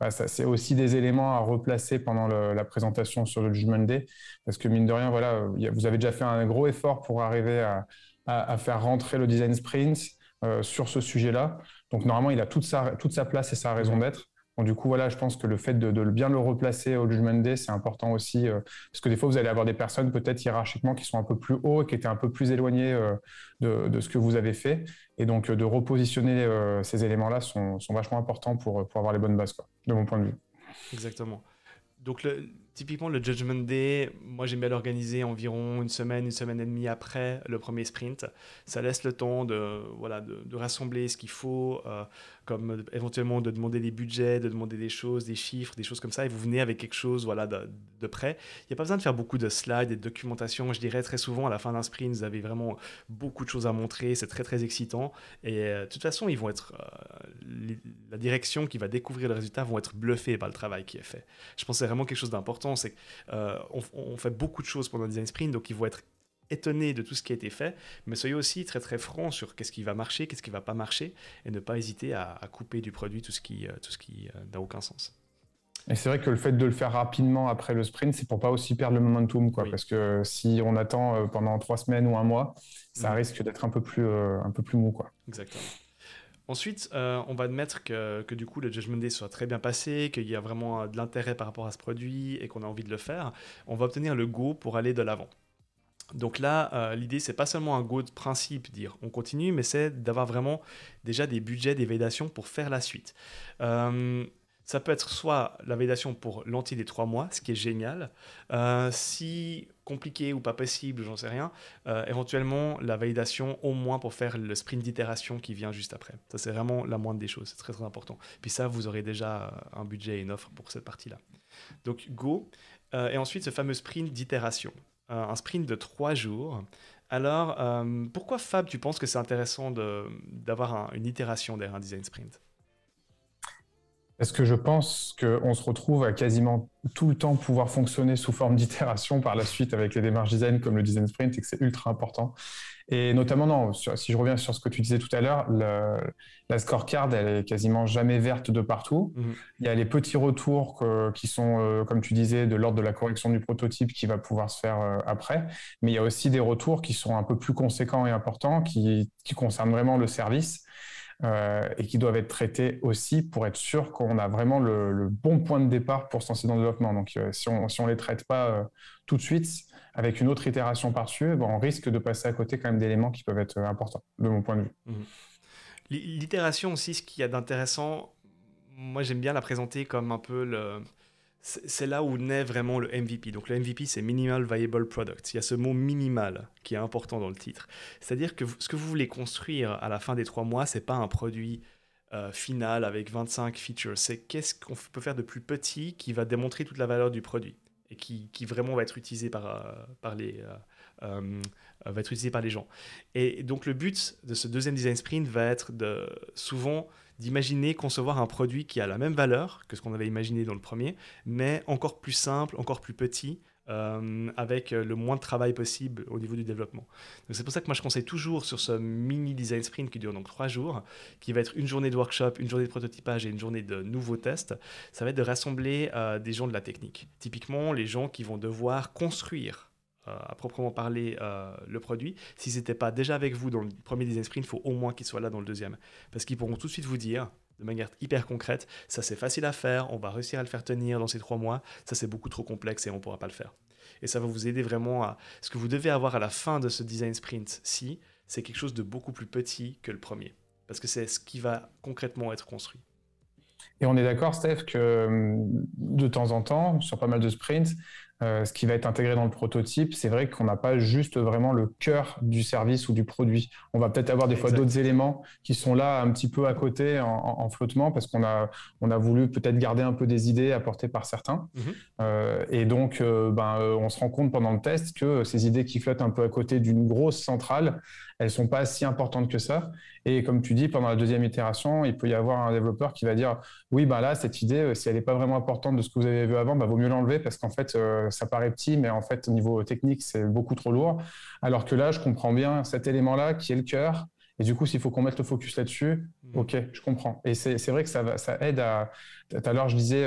Bah, c'est aussi des éléments à replacer pendant la présentation sur le Judgment Day, parce que mine de rien, voilà, vous avez déjà fait un gros effort pour arriver à, à, faire rentrer le design sprint euh, sur ce sujet-là. Donc normalement, il a toute sa, toute sa place et sa raison d'être du coup, voilà, je pense que le fait de, bien le replacer au Judgment Day, c'est important aussi, euh, parce que des fois, vous allez avoir des personnes peut-être hiérarchiquement qui sont un peu plus hauts et qui étaient un peu plus éloignées euh, de, ce que vous avez fait. Et donc, euh, de repositionner ces éléments-là sont, vachement importants pour, avoir les bonnes bases, de mon point de vue. Exactement. Donc, le, typiquement le Judgment Day, moi j'aime bien l'organiser environ une semaine, une semaine et demie après le premier sprint. Ça laisse le temps de, voilà, de, rassembler ce qu'il faut, euh, comme éventuellement de demander des budgets, de demander des choses, des chiffres, des choses comme ça, et vous venez avec quelque chose voilà, de, de prêt. Il n'y a pas besoin de faire beaucoup de slides et de documentation. Je dirais très souvent à la fin d'un sprint, vous avez vraiment beaucoup de choses à montrer, c'est très très excitant. Et euh, de toute façon, ils vont être, euh, la direction qui va découvrir le résultat vont être bluffés par le travail qui est fait. Je pense que c'est vraiment quelque chose d'important c'est qu'on euh, fait beaucoup de choses pendant le design sprint, donc ils vont être étonnés de tout ce qui a été fait, mais soyez aussi très très francs sur qu'est-ce qui va marcher, qu'est-ce qui va pas marcher, et ne pas hésiter à, couper du produit tout ce qui, euh, tout ce qui euh, n'a aucun sens. Et c'est vrai que le fait de le faire rapidement après le sprint, c'est pour pas aussi perdre le momentum, quoi. Parce que si on attend pendant trois semaines ou un mois, ça mm. risque d'être un peu plus, un peu plus mou, quoi. Exactement. Ensuite, euh, on va admettre que, que, du coup le Judgment Day soit très bien passé, qu'il y a vraiment euh, de l'intérêt par rapport à ce produit et qu'on a envie de le faire. On va obtenir le go pour aller de l'avant. Donc là, l'idée, euh, l'idée, c'est pas seulement un go de principe, dire on continue, mais c'est d'avoir vraiment déjà des budgets, des validations pour faire la suite. ça peut être soit la validation pour l'anti des trois mois, ce qui est génial. si compliqué ou pas possible, j'en sais rien, euh, éventuellement la validation au moins pour faire le sprint d'itération qui vient juste après. Ça, c'est vraiment la moindre des choses, c'est très très important. Puis ça, vous aurez déjà euh, un budget et une offre pour cette partie-là. Donc Go, euh, et ensuite ce fameux sprint d'itération. un sprint de trois jours. Alors, pourquoi Fab, tu penses que c'est intéressant d'avoir une itération derrière un design sprint parce que je pense qu'on se retrouve à quasiment tout le temps pouvoir fonctionner sous forme d'itération par la suite avec les démarches design comme le design sprint et que c'est ultra important. Et notamment, si je reviens sur ce que tu disais tout à l'heure, la scorecard, elle est quasiment jamais verte de partout. Mhm. Il y a les petits retours qui sont, euh, comme tu disais, de l'ordre de la correction du prototype qui va pouvoir se faire euh, après. Mais il y a aussi des retours qui sont un peu plus conséquents et importants, qui, qui concernent vraiment le service. Euh, et qui doivent être traités aussi pour être sûr qu'on a vraiment le, bon point de départ pour se lancer dans le développement. Donc, euh, si on si ne on les traite pas euh, tout de suite, avec une autre itération par-dessus, ben, on risque de passer à côté quand même d'éléments qui peuvent être importants, de mon point de vue. Mmh. L'itération aussi, ce qu'il y a d'intéressant, moi j'aime bien la présenter comme un peu le, c'est là où naît vraiment le MVP. Donc le MVP, c'est Minimal Viable Product. Il y a ce mot minimal qui est important dans le titre. C'est-à-dire que ce que vous voulez construire à la fin des trois mois, c'est pas un produit euh, final avec 25 features. C'est qu'est-ce qu'on peut faire de plus petit qui va démontrer toute la valeur du produit et qui, vraiment va être utilisé par, euh, par les... Euh, va être utilisé par les gens. Et donc le but de ce deuxième design sprint va être de souvent d'imaginer concevoir un produit qui a la même valeur que ce qu'on avait imaginé dans le premier, mais encore plus simple, encore plus petit, euh, avec le moins de travail possible au niveau du développement. c'est pour ça que moi je conseille toujours sur ce mini design sprint qui dure donc trois jours, qui va être une journée de workshop, une journée de prototypage et une journée de nouveaux tests, ça va être de rassembler euh, des gens de la technique. Typiquement les gens qui vont devoir construire euh, à proprement parler euh, le produit, s'ils n'étaient pas déjà avec vous dans le premier design sprint, il faut au moins qu'ils soient là dans le deuxième. Parce qu'ils pourront tout de suite vous dire, de manière hyper concrète, ça c'est facile à faire, on va réussir à le faire tenir dans ces trois mois, ça c'est beaucoup trop complexe et on ne pourra pas le faire. Et ça va vous aider vraiment à... Ce que vous devez avoir à la fin de ce design sprint-ci, c'est quelque chose de beaucoup plus petit que le premier. Parce que c'est ce qui va concrètement être construit. Et on est d'accord, Steph, que hum, de temps en temps, sur pas mal de sprints, euh, ce qui va être intégré dans le prototype, c'est vrai qu'on n'a pas juste vraiment le cœur du service ou du produit. On va peut-être avoir des fois d'autres éléments qui sont là un petit peu à côté en, flottement parce qu'on a, on a voulu peut-être garder un peu des idées apportées par certains. Mhm. Euh, et donc, euh, ben, on se rend compte pendant le test que ces idées qui flottent un peu à côté d'une grosse centrale, elles sont pas si importantes que ça. Et comme tu dis, pendant la deuxième itération, il peut y avoir un développeur qui va dire oui, ben là, cette idée, euh, si elle n'est pas vraiment importante de ce que vous avez vu avant, bah, vaut mieux l'enlever parce qu'en fait, euh, ça paraît petit, mais en fait, au niveau technique, c'est beaucoup trop lourd. Alors que là, je comprends bien cet élément-là qui est le cœur. Et du coup, s'il faut qu'on mette le focus là-dessus, mm. ok, je comprends. Et c'est vrai que ça, aide à. Tout à l'heure, je disais,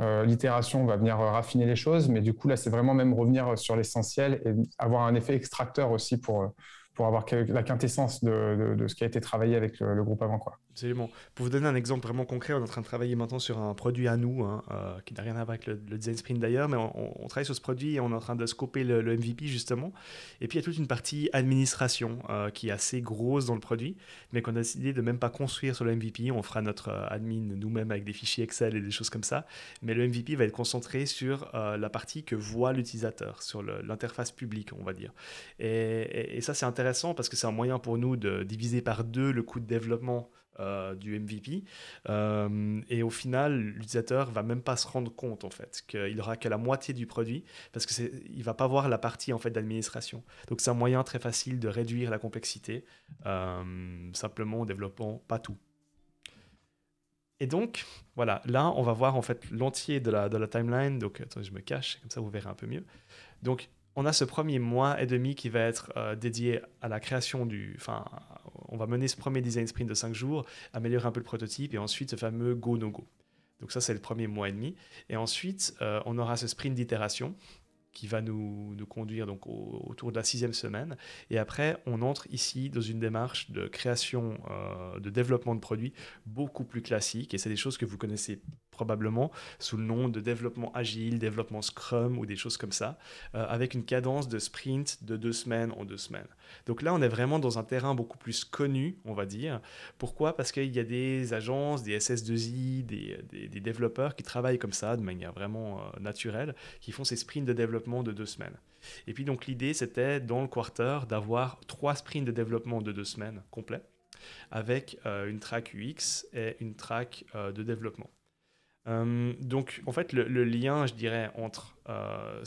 euh, l'itération va venir raffiner les choses, mais du coup, là, c'est vraiment même revenir sur l'essentiel et avoir un effet extracteur aussi pour, pour avoir la quintessence de, de, ce qui a été travaillé avec le, le groupe avant. Quoi. Absolument. Pour vous donner un exemple vraiment concret, on est en train de travailler maintenant sur un produit à nous, hein, euh, qui n'a rien à voir avec le, design sprint d'ailleurs, mais on, travaille sur ce produit et on est en train de scoper le, MVP justement. Et puis il y a toute une partie administration euh, qui est assez grosse dans le produit, mais qu'on a décidé de même pas construire sur le MVP. On fera notre euh, admin nous-mêmes avec des fichiers Excel et des choses comme ça. Mais le MVP va être concentré sur la partie que voit l'utilisateur, sur l'interface publique, on va dire. Et, et ça, c'est intéressant parce que c'est un moyen pour nous de diviser par deux le coût de développement euh, du MVP. Euh, et au final, l'utilisateur va même pas se rendre compte en fait qu'il aura que la moitié du produit parce que il va pas voir la partie en fait d'administration. Donc c'est un moyen très facile de réduire la complexité euh, simplement en développant pas tout. Et donc, voilà, là, on va voir en fait l'entier de la, de la timeline. Donc, attendez, je me cache, comme ça vous verrez un peu mieux. Donc, on a ce premier mois et demi qui va être euh, dédié à la création du. Enfin, on va mener ce premier design sprint de cinq jours, améliorer un peu le prototype et ensuite ce fameux go no go. Donc ça, c'est le premier mois et demi. Et ensuite, euh, on aura ce sprint d'itération qui va nous, conduire donc autour de la sixième semaine. Et après, on entre ici dans une démarche de création, euh, de développement de produits beaucoup plus classique. Et c'est des choses que vous connaissez probablement sous le nom de développement agile, développement Scrum ou des choses comme ça, euh, avec une cadence de sprint de deux semaines en deux semaines. Donc là, on est vraiment dans un terrain beaucoup plus connu, on va dire. Pourquoi Parce qu'il y a des agences, des SS2I, des, développeurs qui travaillent comme ça, de manière vraiment euh, naturelle, qui font ces sprints de développement de deux semaines. Et puis donc l'idée, c'était dans le quarter d'avoir trois sprints de développement de deux semaines complets avec euh, une track UX et une track de développement. Euh, donc, en fait, le, lien, je dirais, entre euh,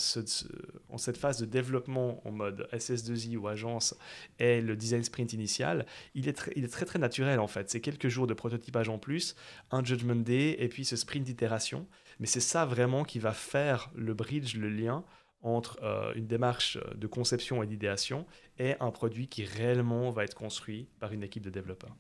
en cette phase de développement en mode SS2I ou agence et le design sprint initial, il est, il est très très naturel en fait. C'est quelques jours de prototypage en plus, un judgment day et puis ce sprint d'itération. Mais c'est ça vraiment qui va faire le bridge, le lien entre euh, une démarche de conception et d'idéation et un produit qui réellement va être construit par une équipe de développeurs.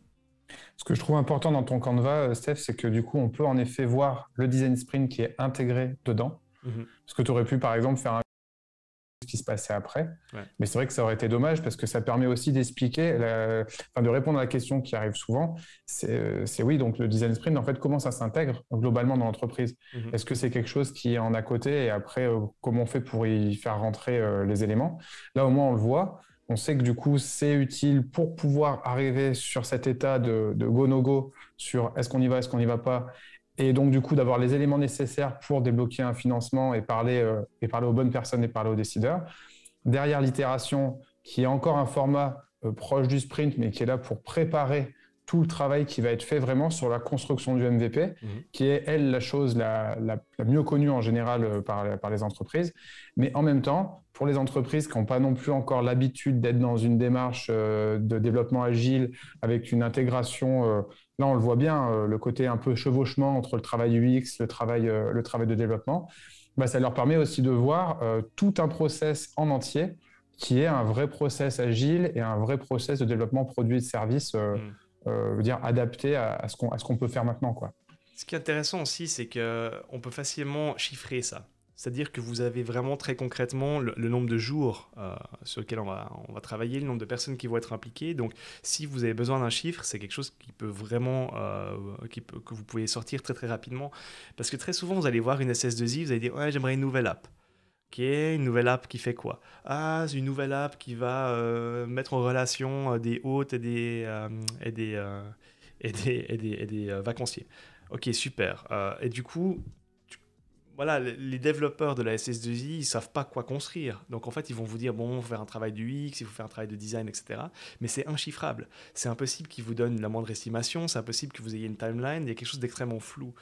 Ce que je trouve important dans ton canvas, euh, Steph, c'est que du coup, on peut en effet voir le design sprint qui est intégré dedans. Mhm. Parce que tu aurais pu, par exemple, faire un ce qui se passait après. Mais c'est vrai que ça aurait été dommage parce que ça permet aussi d'expliquer, enfin, de répondre à la question qui arrive souvent. Euh, c'est oui, donc le design sprint, en fait, comment ça s'intègre globalement dans l'entreprise mhm. Est-ce que c'est quelque chose qui est en à côté et après, euh, comment on fait pour y faire rentrer les éléments Là, au moins, on le voit. On sait que du coup, c'est utile pour pouvoir arriver sur cet état de, go-no-go, sur est-ce qu'on y va, est-ce qu'on n'y va pas, et donc du coup d'avoir les éléments nécessaires pour débloquer un financement et parler, euh, et parler aux bonnes personnes et parler aux décideurs. Derrière l'itération, qui est encore un format euh, proche du sprint, mais qui est là pour préparer tout le travail qui va être fait vraiment sur la construction du MVP, mhm. qui est, elle, la chose la, mieux connue en général euh, par, les entreprises. Mais en même temps, pour les entreprises qui n'ont pas non plus encore l'habitude d'être dans une démarche euh, de développement agile avec une intégration, euh, là on le voit bien, le côté un peu chevauchement entre le travail UX, le travail, le travail de développement, bah, ça leur permet aussi de voir tout un process en entier qui est un vrai process agile et un vrai process de développement produit et de service. Mhm euh, adapté à, ce qu'on peut faire maintenant. Quoi. Ce qui est intéressant aussi, c'est qu'on euh, peut facilement chiffrer ça. C'est-à-dire que vous avez vraiment très concrètement le, nombre de jours euh, sur lequel on va, on va, travailler, le nombre de personnes qui vont être impliquées. Donc, si vous avez besoin d'un chiffre, c'est quelque chose qui peut vraiment, euh, que vous pouvez sortir très très rapidement. Parce que très souvent, vous allez voir une SS2I, vous allez dire Ouais, j'aimerais une nouvelle app. Ok, une nouvelle app qui fait quoi Ah, c'est une nouvelle app qui va euh, mettre en relation euh, des hôtes et des, euh, des, des, et des vacanciers. Ok, super. et du coup, voilà, les développeurs de la SS2I, ils savent pas quoi construire. Donc en fait, ils vont vous dire bon, faut faire un travail du X, il faut faire un travail de design, etc. Mais c'est inchiffrable. C'est impossible qu'ils vous donnent la moindre estimation. C'est impossible que vous ayez une timeline. Il y a quelque chose d'extrêmement flou.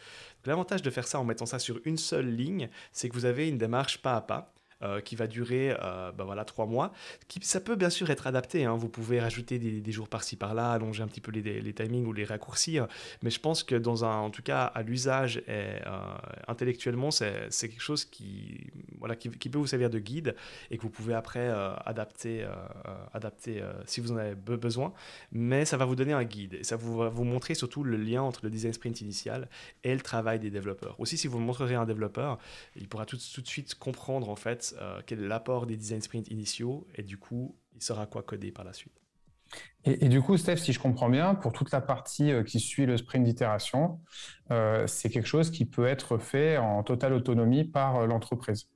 L'avantage de faire ça en mettant ça sur une seule ligne, c'est que vous avez une démarche pas à pas euh, qui va durer euh, bah voilà, trois mois. Qui, ça peut bien sûr être adapté, hein. vous pouvez rajouter des, des jours par-ci par-là, allonger un petit peu les, les timings ou les raccourcir hein. mais je pense que dans un, en tout cas à l'usage et euh, intellectuellement, c'est quelque chose qui, voilà, qui, peut vous servir de guide et que vous pouvez après adapter, adapter si vous en avez besoin, mais ça va vous donner un guide et ça vous, va vous montrer surtout le lien entre le design sprint initial et le travail des développeurs. Aussi, si vous montrerez un développeur, il pourra tout, tout de suite comprendre en fait euh, quel est l'apport des design sprints initiaux et du coup, il sera quoi coder par la suite. Et, du coup, Steph, si je comprends bien, pour toute la partie euh, qui suit le sprint d'itération, euh, c'est quelque chose qui peut être fait en totale autonomie par l'entreprise,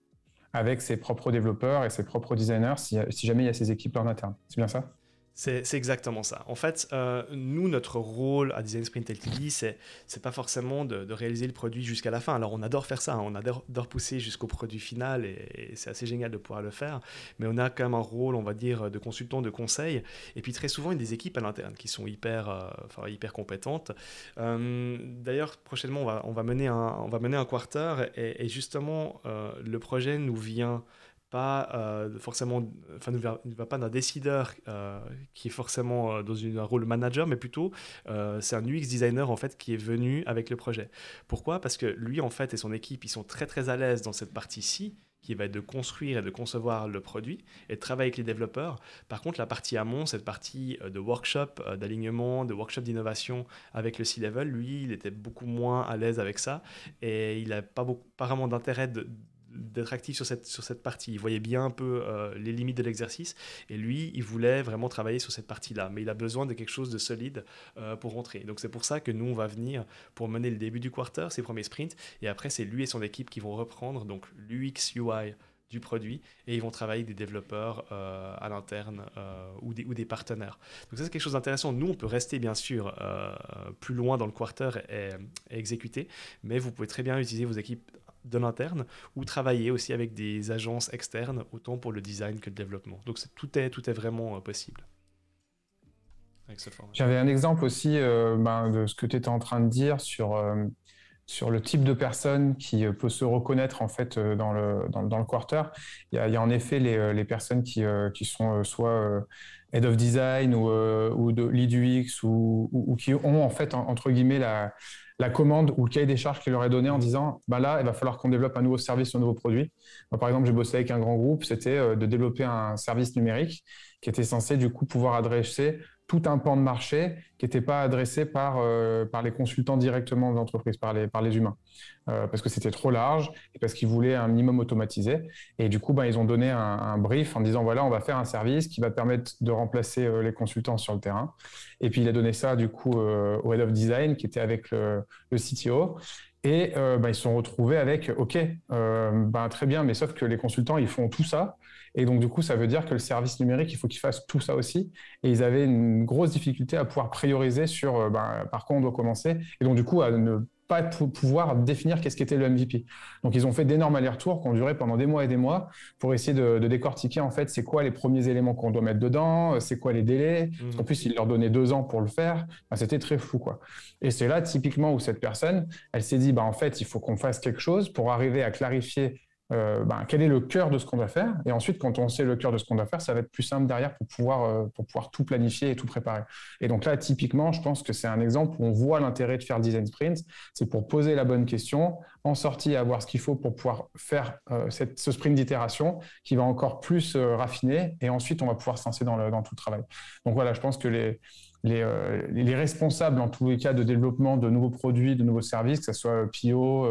avec ses propres développeurs et ses propres designers, si, si, jamais il y a ses équipes en interne. C'est bien ça c'est exactement ça. En fait, euh, nous, notre rôle à Design Sprint LTD, c'est c'est pas forcément de, réaliser le produit jusqu'à la fin. Alors, on adore faire ça, hein. on adore, pousser jusqu'au produit final et, c'est assez génial de pouvoir le faire. Mais on a quand même un rôle, on va dire, de consultant, de conseil. Et puis, très souvent, il y a des équipes à l'interne qui sont hyper, euh, hyper compétentes. Euh, d'ailleurs, prochainement, on va, mener un, on va mener un quarter et justement, le projet nous vient pas euh, forcément, enfin, ne va pas d'un décideur euh, qui est forcément euh, dans un rôle manager, mais plutôt c'est un UX designer en fait qui est venu avec le projet. Pourquoi Parce que lui en fait et son équipe, ils sont très très à l'aise dans cette partie-ci qui va être de construire et de concevoir le produit et de travailler avec les développeurs. Par contre, la partie amont, cette partie de workshop, d'alignement, de workshop d'innovation avec le C-level, lui, il était beaucoup moins à l'aise avec ça et il n'a pas, beaucoup, pas vraiment d'intérêt de d'être actif sur cette, sur cette partie. Il voyait bien un peu euh, les limites de l'exercice et lui, il voulait vraiment travailler sur cette partie-là. Mais il a besoin de quelque chose de solide euh, pour rentrer. Donc c'est pour ça que nous, on va venir pour mener le début du quarter, ses premiers sprints. Et après, c'est lui et son équipe qui vont reprendre donc l'UX UI du produit et ils vont travailler des développeurs euh, à l'interne ou, des, ou des partenaires. Donc ça c'est quelque chose d'intéressant. Nous on peut rester bien sûr plus loin dans le quarter et, exécuter, mais vous pouvez très bien utiliser vos équipes de l'interne ou travailler aussi avec des agences externes, autant pour le design que le développement. Donc tout, est, tout est vraiment euh, possible. J'avais un exemple aussi euh, ben, de ce que tu étais en train de dire sur, euh, sur le type de personne qui peut se reconnaître en fait dans le, dans, le quarter. Il y, a, y en effet les, les personnes qui, qui sont soit head of design ou, euh, ou de lead ou, qui ont en fait entre guillemets la, commande ou le cahier des charges qui leur est donné en disant bah là il va falloir qu'on développe un nouveau service, un nouveau produit. par exemple j'ai bossé avec un grand groupe, c'était euh, de développer un service numérique qui était censé du coup pouvoir adresser tout un pan de marché qui n'était pas adressé par, euh, par les consultants directement aux entreprises, par les, par les humains, euh, parce que c'était trop large et parce qu'ils voulaient un minimum automatisé. Et du coup, ben, ils ont donné un, brief en disant, voilà, on va faire un service qui va permettre de remplacer euh, les consultants sur le terrain. Et puis, il a donné ça, du coup, au Head of Design, qui était avec le, CTO. Et ben, ils se sont retrouvés avec, OK, ben, très bien, mais sauf que les consultants, ils font tout ça, et donc, du coup, ça veut dire que le service numérique, il faut qu'il fasse tout ça aussi. Et ils avaient une grosse difficulté à pouvoir prioriser sur euh, ben, par quoi on doit commencer. Et donc, du coup, à ne pas pouvoir définir qu'est-ce qu'était le MVP. Donc ils ont fait d'énormes allers-retours qui ont duré pendant des mois et des mois pour essayer de, décortiquer en fait c'est quoi les premiers éléments qu'on doit mettre dedans, euh, c'est quoi les délais. En mmh. plus ils leur donnaient deux ans pour le faire, ben, c'était très fou quoi. Et c'est là typiquement où cette personne, elle s'est dit bah en fait il faut qu'on fasse quelque chose pour arriver à clarifier euh, ben, quel est le cœur de ce qu'on doit faire. Et ensuite, quand on sait le cœur de ce qu'on doit faire, ça va être plus simple derrière pour pouvoir, euh, pour pouvoir tout planifier et tout préparer. Et donc là, typiquement, je pense que c'est un exemple où on voit l'intérêt de faire le design sprint. C'est pour poser la bonne question, en sortie avoir ce qu'il faut pour pouvoir faire euh, cette, ce sprint d'itération qui va encore plus raffiner. Et ensuite, on va pouvoir se dans, le, dans tout le travail. Donc voilà, je pense que les euh, les, responsables, en tous les cas, de développement de nouveaux produits, de nouveaux services, que ce soit euh, PO,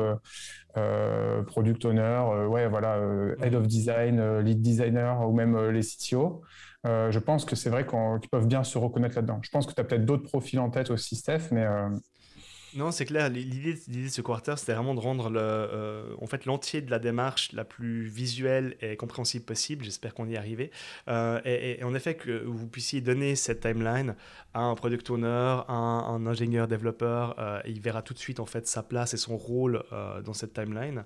euh, Product Owner, ouais, voilà, Head of Design, Lead Designer ou même les CTO. je pense que c'est vrai qu'ils peuvent bien se reconnaître là-dedans. Je pense que tu as peut-être d'autres profils en tête aussi, Steph, mais non, c'est clair. L'idée de ce quarter, c'était vraiment de rendre le, euh, en fait l'entier de la démarche la plus visuelle et compréhensible possible. J'espère qu'on y est arrivé. Euh, et, en effet, que vous puissiez donner cette timeline à un product owner, un, ingénieur développeur. Euh, il verra tout de suite en fait sa place et son rôle dans cette timeline.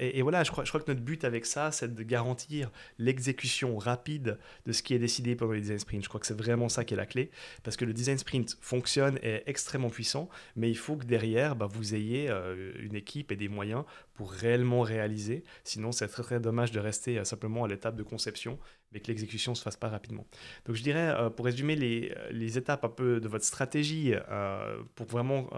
Et, voilà, je crois, je crois que notre but avec ça, c'est de garantir l'exécution rapide de ce qui est décidé pendant les design sprints. Je crois que c'est vraiment ça qui est la clé, parce que le design sprint fonctionne et est extrêmement puissant, mais il faut faut que derrière, bah, vous ayez euh, une équipe et des moyens pour réellement réaliser. Sinon, c'est très, très dommage de rester euh, simplement à l'étape de conception, mais que l'exécution ne se fasse pas rapidement. Donc, je dirais, euh, pour résumer les, les, étapes un peu de votre stratégie, pour vraiment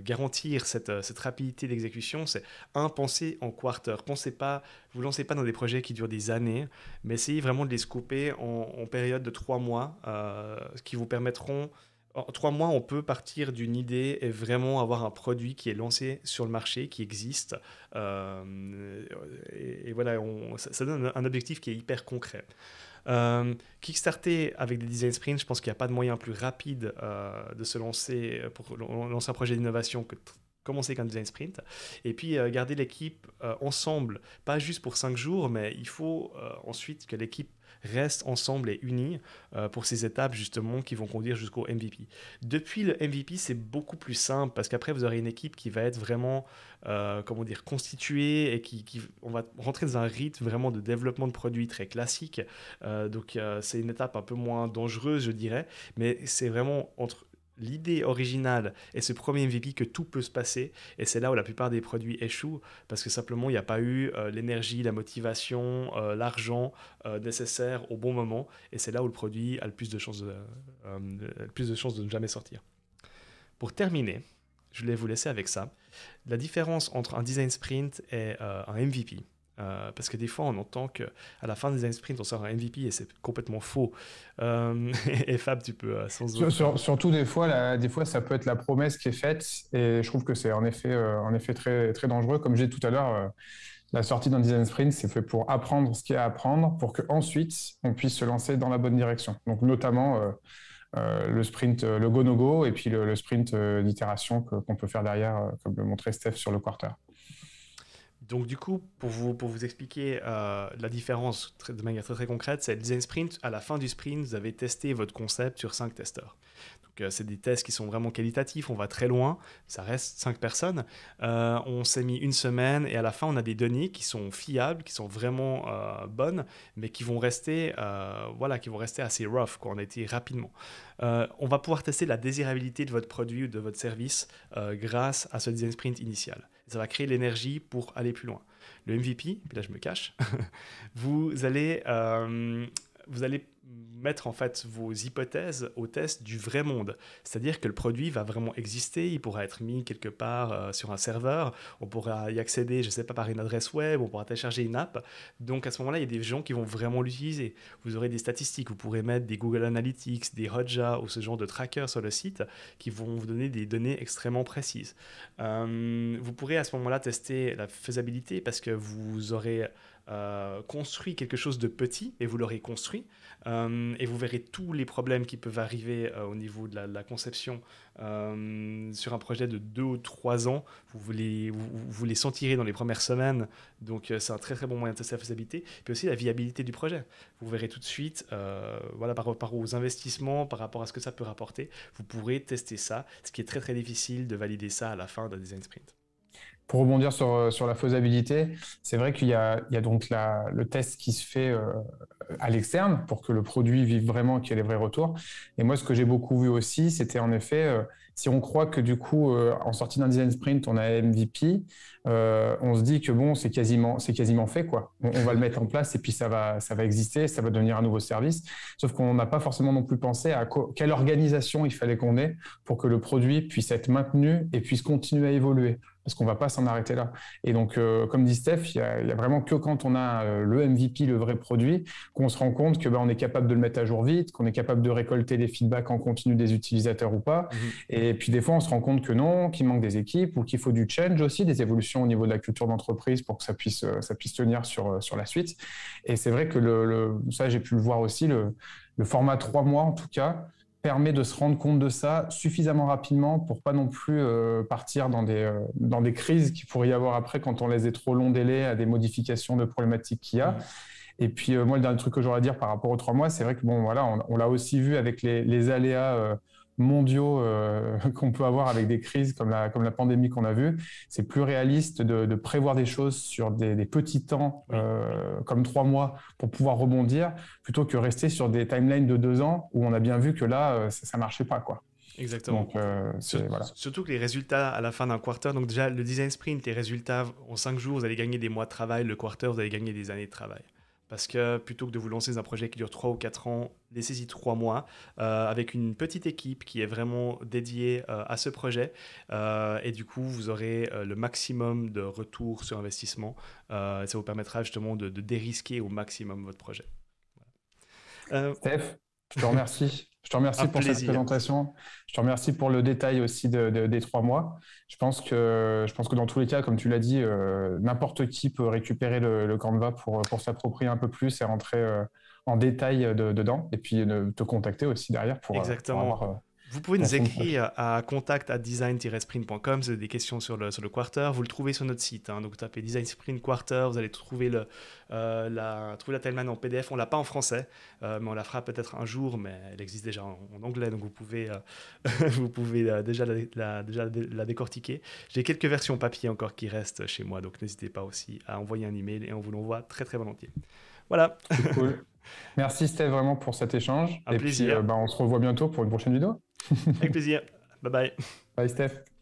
garantir cette, cette rapidité d'exécution, c'est un, penser en quarter. Pensez pas, vous lancez pas dans des projets qui durent des années, mais essayez vraiment de les couper en, période de trois mois, euh, qui vous permettront en trois mois, on peut partir d'une idée et vraiment avoir un produit qui est lancé sur le marché, qui existe. Euh, et, voilà, ça, donne un objectif qui est hyper concret. Euh, Kickstarter avec des design sprints, je pense qu'il n'y a pas de moyen plus rapide euh, de se lancer pour lancer un projet d'innovation que commencer avec un design sprint. Et puis garder l'équipe ensemble, pas juste pour cinq jours, mais il faut ensuite que l'équipe restent ensemble et unis euh, pour ces étapes justement qui vont conduire jusqu'au MVP. Depuis le MVP, c'est beaucoup plus simple parce qu'après, vous aurez une équipe qui va être vraiment, euh, comment dire, constituée et qui, on va rentrer dans un rythme vraiment de développement de produits très classique. Euh, donc, c'est une étape un peu moins dangereuse, je dirais, mais c'est vraiment entre l'idée originale est ce premier MVP que tout peut se passer. Et c'est là où la plupart des produits échouent parce que simplement il n'y a pas eu euh, l'énergie, la motivation, euh, l'argent euh, nécessaire au bon moment. Et c'est là où le produit a le plus de chances de, plus de, chances de ne jamais sortir. Pour terminer, je voulais vous laisser avec ça. La différence entre un design sprint et un MVP. Euh, parce que des fois, on entend que à la fin des sprint on sort un MVP et c'est complètement faux. Euh, et Fab, tu peux euh, sans doute. Surtout des fois, des fois, ça peut être la promesse qui est faite et je trouve que c'est en effet, en effet très, très dangereux. Comme j'ai dit tout à l'heure, la sortie d'un design sprint, c'est fait pour apprendre ce qu'il y a à apprendre pour qu'ensuite on puisse se lancer dans la bonne direction. Donc notamment le sprint, le go-no-go et puis le, sprint d'itération qu'on peut faire derrière, comme le montrait Steph sur le quarter. Donc du coup, pour vous, expliquer euh, la différence de manière très concrète, c'est le design sprint. À la fin du sprint, vous avez testé votre concept sur cinq testeurs. Donc euh, c'est des tests qui sont vraiment qualitatifs, on va très loin, ça reste cinq personnes. Euh, on s'est mis une semaine et à la fin, on a des données qui sont fiables, qui sont vraiment bonnes, mais qui vont rester, voilà, qui vont rester assez rough, quand on a été rapidement. on va pouvoir tester la désirabilité de votre produit ou de votre service grâce à ce design sprint initial ça va créer l'énergie pour aller plus loin. Le MVP, puis là je me cache, vous allez, euh, vous allez mettre en fait vos hypothèses au test du vrai monde. C'est-à-dire que le produit va vraiment exister, il pourra être mis quelque part euh, sur un serveur, on pourra y accéder, je ne sais pas, par une adresse web, on pourra télécharger une app. Donc à ce moment-là, il y a des gens qui vont vraiment l'utiliser. Vous aurez des statistiques, vous pourrez mettre des Google Analytics, des Hodja ou ce genre de trackers sur le site qui vont vous donner des données extrêmement précises. Euh, vous pourrez à ce moment-là tester la faisabilité parce que vous aurez euh, construit quelque chose de petit et vous l'aurez construit. Euh, et vous verrez tous les problèmes qui peuvent arriver euh, au niveau de la, conception sur un projet de deux ou trois ans. Vous les, vous, les sentirez dans les premières semaines. Donc c'est un très très bon moyen de tester la faisabilité. Puis aussi la viabilité du projet. Vous verrez tout de suite, voilà, par rapport aux investissements, par rapport à ce que ça peut rapporter, vous pourrez tester ça, ce qui est très très difficile de valider ça à la fin d'un design sprint pour rebondir euh, sur, la faisabilité, c'est vrai qu'il y, a, donc le test qui se fait euh, à l'externe pour que le produit vive vraiment, qu'il y ait les vrais retours. Et moi, ce que j'ai beaucoup vu aussi, c'était en effet, euh, si on croit que du coup, en sortie d'un design sprint, on a MVP, on se dit que bon, c'est quasiment, quasiment fait, quoi. On, on, va le mettre en place et puis ça va, ça va exister, ça va devenir un nouveau service. Sauf qu'on n'a pas forcément non plus pensé à quelle organisation il fallait qu'on ait pour que le produit puisse être maintenu et puisse continuer à évoluer parce qu'on va pas s'en arrêter là. Et donc, euh, comme dit Steph, il y, a, vraiment que quand on a euh, le MVP, le vrai produit, qu'on se rend compte que bah, on est capable de le mettre à jour vite, qu'on est capable de récolter des feedbacks en continu des utilisateurs ou pas. Mhm. Et puis des fois, on se rend compte que non, qu'il manque des équipes ou qu'il faut du change aussi, des évolutions au niveau de la culture d'entreprise pour que ça puisse euh, ça puisse tenir sur la suite. Et c'est vrai que le, ça, j'ai pu le voir aussi le, le format trois mois en tout cas permet de se rendre compte de ça suffisamment rapidement pour pas non plus euh, partir dans des, euh, dans des crises qui pourrait y avoir après quand on laisse des trop longs délais à des modifications de problématiques qu'il y a. Et puis, euh, moi, le dernier truc que j'aurais à dire par rapport aux trois mois, c'est vrai que, bon, voilà, on, l'a aussi vu avec les, les aléas mondiaux euh, qu'on peut avoir avec des crises comme la, comme la pandémie qu'on a vue. C'est plus réaliste de, prévoir des choses sur des, petits temps, euh, comme trois mois, pour pouvoir rebondir, plutôt que rester sur des timelines de deux ans où on a bien vu que là, euh, ça ne marchait pas. quoi. Exactement. Surtout que les résultats à la fin d'un quarter, donc déjà le design sprint, les résultats en cinq jours, vous allez gagner des mois de travail, le quarter, vous allez gagner des années de travail. Parce que plutôt que de vous lancer dans un projet qui dure 3 ou 4 ans, laissez-y 3 mois euh, avec une petite équipe qui est vraiment dédiée euh, à ce projet. Euh, et du coup, vous aurez le maximum de retour sur investissement. ça vous permettra justement de, dérisquer au maximum votre projet. Steph, je te remercie. Je te remercie pour cette présentation. Je te remercie pour le détail aussi des trois mois. Je pense que je pense que dans tous les cas, comme tu l'as dit, euh, n'importe qui peut récupérer le, le Canva pour pour s'approprier un peu plus et rentrer euh, en détail euh, dedans. Et puis te contacter aussi derrière pour, Exactement. Pour vous pouvez nous écrire à contact à design-sprint.com si vous avez des questions sur le, sur le quarter. Vous le trouvez sur notre site. Hein. donc, tapez design sprint quarter, vous allez trouver, le, euh, la, trouver la en PDF. On l'a pas en français, euh, mais on la fera peut-être un jour, mais elle existe déjà en, anglais, donc vous pouvez, euh, vous pouvez déjà, la, déjà la décortiquer. J'ai quelques versions papier encore qui restent chez moi, donc n'hésitez pas aussi à envoyer un email et on vous l'envoie très très volontiers. Voilà. Merci Steve vraiment pour cet échange. et plaisir. Puis, bah, on se revoit bientôt pour une prochaine vidéo. Avec plaisir. Bye bye. Bye Steph.